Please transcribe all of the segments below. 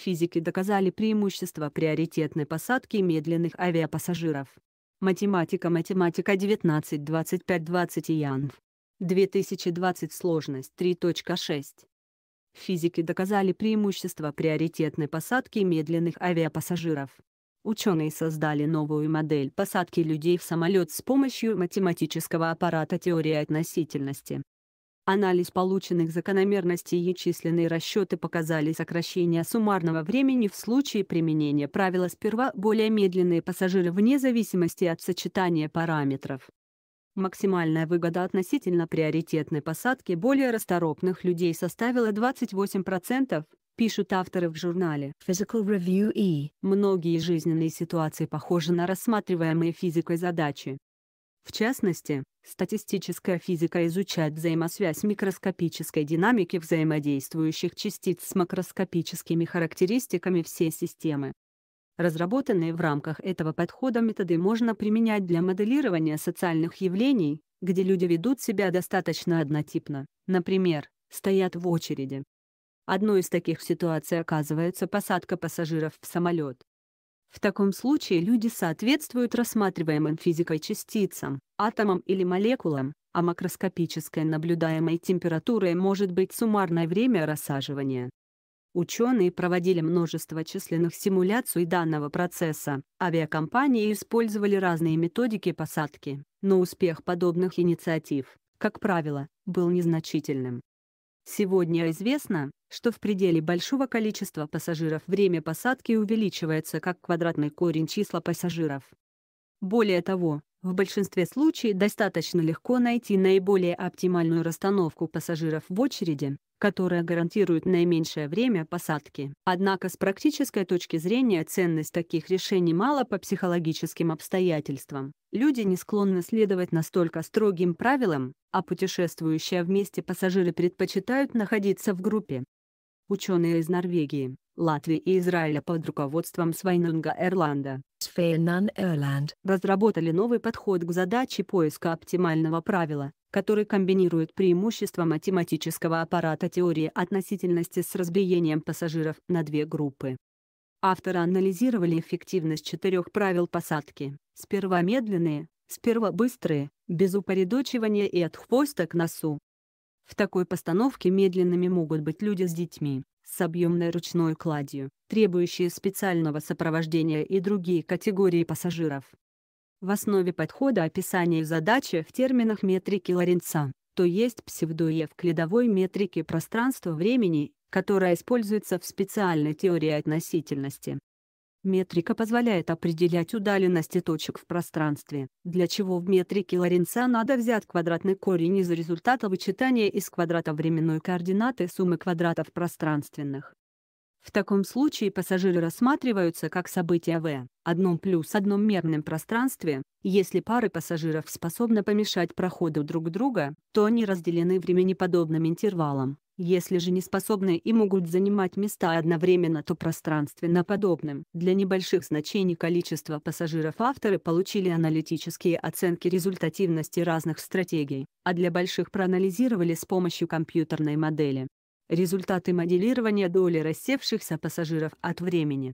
физики доказали преимущество приоритетной посадки медленных авиапассажиров. Математика Математика 19 25 20 Янв. 2020 сложность 3.6. Физики доказали преимущество приоритетной посадки медленных авиапассажиров. Ученые создали новую модель посадки людей в самолет с помощью математического аппарата теории относительности. Анализ полученных закономерностей и численные расчеты показали сокращение суммарного времени в случае применения правила сперва более медленные пассажиры вне зависимости от сочетания параметров. Максимальная выгода относительно приоритетной посадки более расторопных людей составила 28%, пишут авторы в журнале Physical Review E. Многие жизненные ситуации похожи на рассматриваемые физикой задачи. В частности, Статистическая физика изучает взаимосвязь микроскопической динамики взаимодействующих частиц с макроскопическими характеристиками всей системы. Разработанные в рамках этого подхода методы можно применять для моделирования социальных явлений, где люди ведут себя достаточно однотипно, например, стоят в очереди. Одной из таких ситуаций оказывается посадка пассажиров в самолет. В таком случае люди соответствуют рассматриваемым физикой частицам, атомам или молекулам, а макроскопической наблюдаемой температурой может быть суммарное время рассаживания. Ученые проводили множество численных симуляций данного процесса, авиакомпании использовали разные методики посадки, но успех подобных инициатив, как правило, был незначительным. Сегодня известно, что в пределе большого количества пассажиров время посадки увеличивается как квадратный корень числа пассажиров. Более того, в большинстве случаев достаточно легко найти наиболее оптимальную расстановку пассажиров в очереди, которая гарантирует наименьшее время посадки. Однако с практической точки зрения ценность таких решений мало по психологическим обстоятельствам. Люди не склонны следовать настолько строгим правилам, а путешествующие вместе пассажиры предпочитают находиться в группе. Ученые из Норвегии, Латвии и Израиля под руководством Свайнунга Эрланда Erland) разработали новый подход к задаче поиска оптимального правила, который комбинирует преимущества математического аппарата теории относительности с разбиением пассажиров на две группы. Авторы анализировали эффективность четырех правил посадки. Сперва медленные, сперва быстрые, без упоредочивания и от хвоста к носу. В такой постановке медленными могут быть люди с детьми, с объемной ручной кладью, требующие специального сопровождения и другие категории пассажиров, в основе подхода описания задачи в терминах метрики Лоренца, то есть псевдоевклидовой метрики пространства-времени, которая используется в специальной теории относительности. Метрика позволяет определять удаленности точек в пространстве, для чего в метрике Лоренца надо взять квадратный корень из результата вычитания из квадрата временной координаты суммы квадратов пространственных. В таком случае пассажиры рассматриваются как события в одном плюс одном мерном пространстве. Если пары пассажиров способны помешать проходу друг друга, то они разделены времени интервалом. Если же не способны и могут занимать места одновременно, то пространственно подобным. Для небольших значений количества пассажиров авторы получили аналитические оценки результативности разных стратегий, а для больших проанализировали с помощью компьютерной модели. Результаты моделирования доли рассевшихся пассажиров от времени.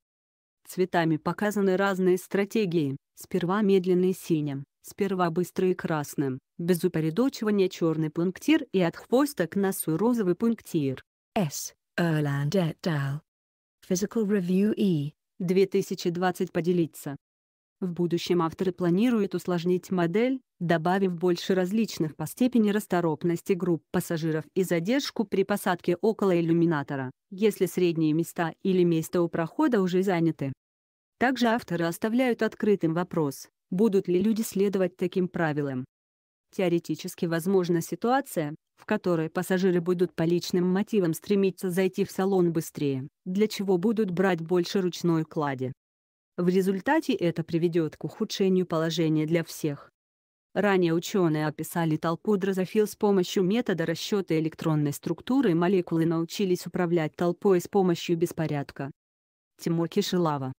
Цветами показаны разные стратегии, сперва медленный синим, сперва быстрый красным, без упорядочивания черный пунктир и от хвоста к носу розовый пунктир. С. Erland et al. Physical Review E. 2020 поделиться. В будущем авторы планируют усложнить модель, добавив больше различных по степени расторопности групп пассажиров и задержку при посадке около иллюминатора, если средние места или место у прохода уже заняты. Также авторы оставляют открытым вопрос, будут ли люди следовать таким правилам. Теоретически возможна ситуация, в которой пассажиры будут по личным мотивам стремиться зайти в салон быстрее, для чего будут брать больше ручной клади. В результате это приведет к ухудшению положения для всех. Ранее ученые описали толпу дрозофил с помощью метода расчета электронной структуры молекулы научились управлять толпой с помощью беспорядка. Тимур Кишилава